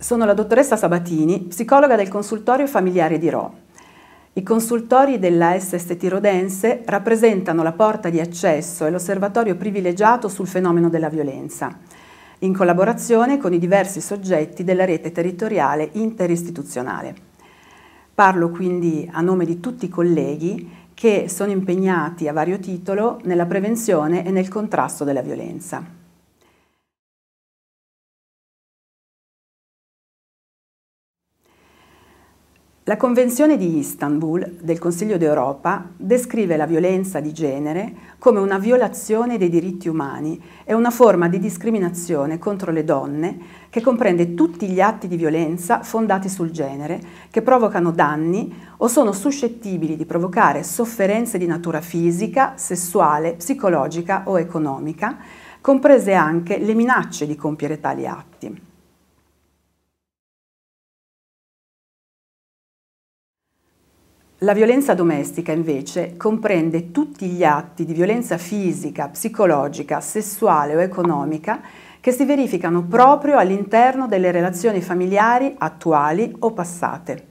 Sono la dottoressa Sabatini, psicologa del consultorio familiare di Rho. I consultori della SST Rodense rappresentano la porta di accesso e l'osservatorio privilegiato sul fenomeno della violenza, in collaborazione con i diversi soggetti della rete territoriale interistituzionale. Parlo quindi a nome di tutti i colleghi che sono impegnati a vario titolo nella prevenzione e nel contrasto della violenza. La Convenzione di Istanbul del Consiglio d'Europa descrive la violenza di genere come una violazione dei diritti umani e una forma di discriminazione contro le donne che comprende tutti gli atti di violenza fondati sul genere, che provocano danni o sono suscettibili di provocare sofferenze di natura fisica, sessuale, psicologica o economica, comprese anche le minacce di compiere tali atti. La violenza domestica invece comprende tutti gli atti di violenza fisica, psicologica, sessuale o economica che si verificano proprio all'interno delle relazioni familiari attuali o passate.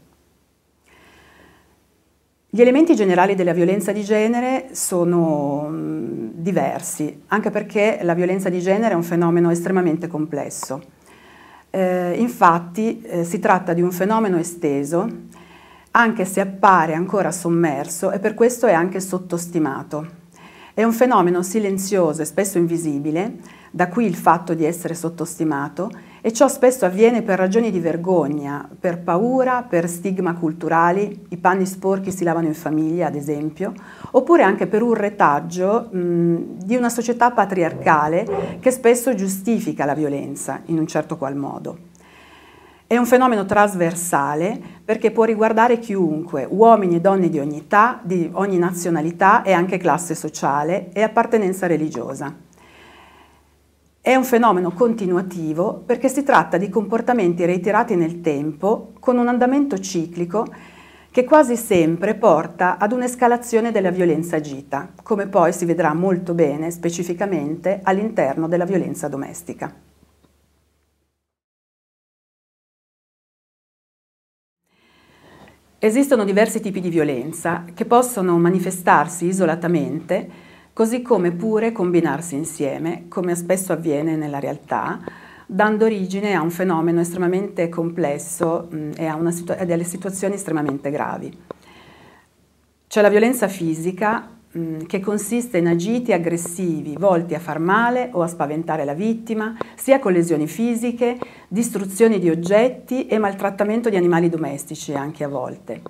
Gli elementi generali della violenza di genere sono diversi, anche perché la violenza di genere è un fenomeno estremamente complesso. Eh, infatti eh, si tratta di un fenomeno esteso anche se appare ancora sommerso e per questo è anche sottostimato. È un fenomeno silenzioso e spesso invisibile, da qui il fatto di essere sottostimato, e ciò spesso avviene per ragioni di vergogna, per paura, per stigma culturali, i panni sporchi si lavano in famiglia, ad esempio, oppure anche per un retaggio mh, di una società patriarcale che spesso giustifica la violenza in un certo qual modo. È un fenomeno trasversale perché può riguardare chiunque, uomini e donne di ogni età, di ogni nazionalità e anche classe sociale e appartenenza religiosa. È un fenomeno continuativo perché si tratta di comportamenti reiterati nel tempo con un andamento ciclico che quasi sempre porta ad un'escalazione della violenza agita, come poi si vedrà molto bene specificamente all'interno della violenza domestica. Esistono diversi tipi di violenza che possono manifestarsi isolatamente, così come pure combinarsi insieme, come spesso avviene nella realtà, dando origine a un fenomeno estremamente complesso mh, e a situ- delle situazioni estremamente gravi. C'è la violenza fisica Mm, che consiste in agiti aggressivi volti a far male o a spaventare la vittima, sia con lesioni fisiche, distruzioni di oggetti e maltrattamento di animali domestici anche a volte.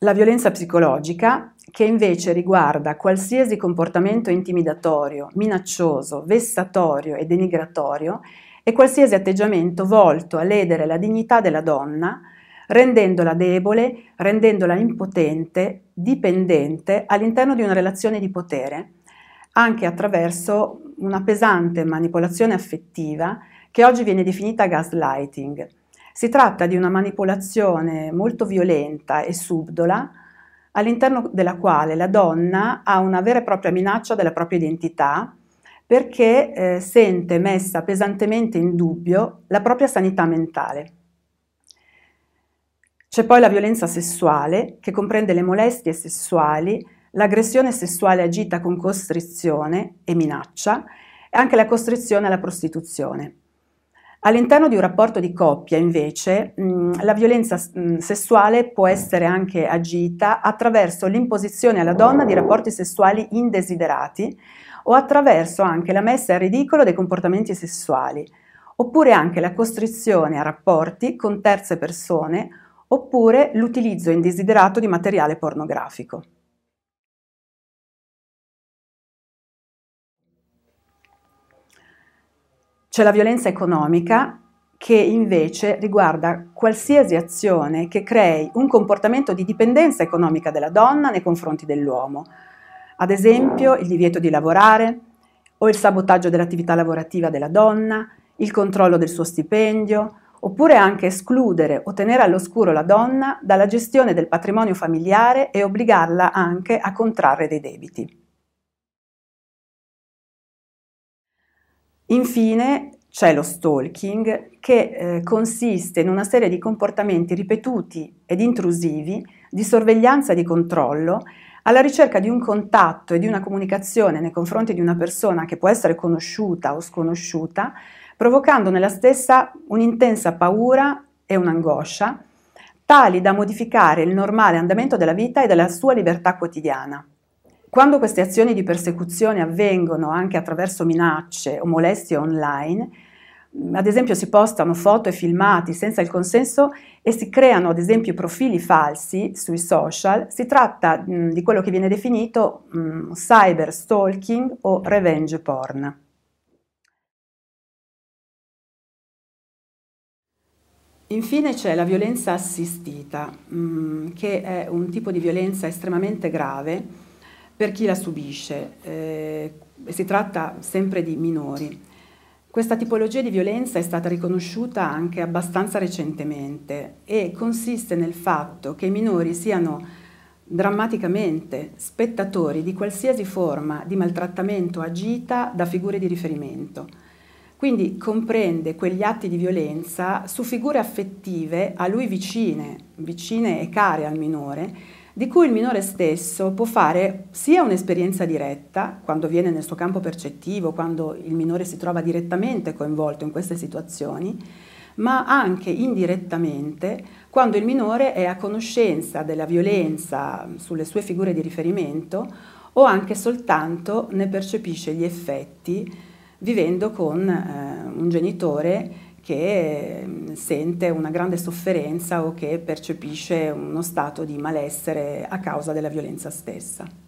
La violenza psicologica, che invece riguarda qualsiasi comportamento intimidatorio, minaccioso, vessatorio e denigratorio, e qualsiasi atteggiamento volto a ledere la dignità della donna, rendendola debole, rendendola impotente, dipendente all'interno di una relazione di potere, anche attraverso una pesante manipolazione affettiva che oggi viene definita gaslighting. Si tratta di una manipolazione molto violenta e subdola all'interno della quale la donna ha una vera e propria minaccia della propria identità perché eh, sente messa pesantemente in dubbio la propria sanità mentale. C'è poi la violenza sessuale, che comprende le molestie sessuali, l'aggressione sessuale agita con costrizione e minaccia, e anche la costrizione alla prostituzione. All'interno di un rapporto di coppia, invece, mm, la violenza mm, sessuale può essere anche agita attraverso l'imposizione alla donna di rapporti sessuali indesiderati o attraverso anche la messa a ridicolo dei comportamenti sessuali, oppure anche la costrizione a rapporti con terze persone oppure l'utilizzo indesiderato di materiale pornografico. C'è la violenza economica che invece riguarda qualsiasi azione che crei un comportamento di dipendenza economica della donna nei confronti dell'uomo, ad esempio il divieto di lavorare o il sabotaggio dell'attività lavorativa della donna, il controllo del suo stipendio, oppure anche escludere o tenere all'oscuro la donna dalla gestione del patrimonio familiare e obbligarla anche a contrarre dei debiti. Infine c'è lo stalking che eh, consiste in una serie di comportamenti ripetuti ed intrusivi di sorveglianza e di controllo alla ricerca di un contatto e di una comunicazione nei confronti di una persona che può essere conosciuta o sconosciuta provocando nella stessa un'intensa paura e un'angoscia, tali da modificare il normale andamento della vita e della sua libertà quotidiana. Quando queste azioni di persecuzione avvengono anche attraverso minacce o molestie online, ad esempio si postano foto e filmati senza il consenso e si creano ad esempio profili falsi sui social, si tratta mh, di quello che viene definito mh, cyber stalking o revenge porn. Infine c'è la violenza assistita, mm, che è un tipo di violenza estremamente grave per chi la subisce. Eh, si tratta sempre di minori. Questa tipologia di violenza è stata riconosciuta anche abbastanza recentemente e consiste nel fatto che i minori siano drammaticamente spettatori di qualsiasi forma di maltrattamento agita da figure di riferimento quindi comprende quegli atti di violenza su figure affettive a lui vicine, vicine e care al minore, di cui il minore stesso può fare sia un'esperienza diretta, quando viene nel suo campo percettivo, quando il minore si trova direttamente coinvolto in queste situazioni, ma anche indirettamente quando il minore è a conoscenza della violenza sulle sue figure di riferimento o anche soltanto ne percepisce gli effetti vivendo con eh, un genitore che mm, sente una grande sofferenza o che percepisce uno stato di malessere a causa della violenza stessa.